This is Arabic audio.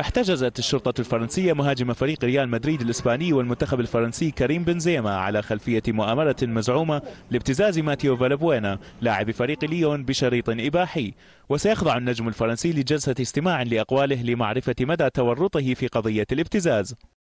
احتجزت الشرطة الفرنسية مهاجم فريق ريال مدريد الإسباني والمنتخب الفرنسي كريم بنزيما على خلفية مؤامرة مزعومة لابتزاز ماتيو فالبوينا لاعب فريق ليون بشريط إباحي وسيخضع النجم الفرنسي لجلسة استماع لأقواله لمعرفة مدى تورطه في قضية الابتزاز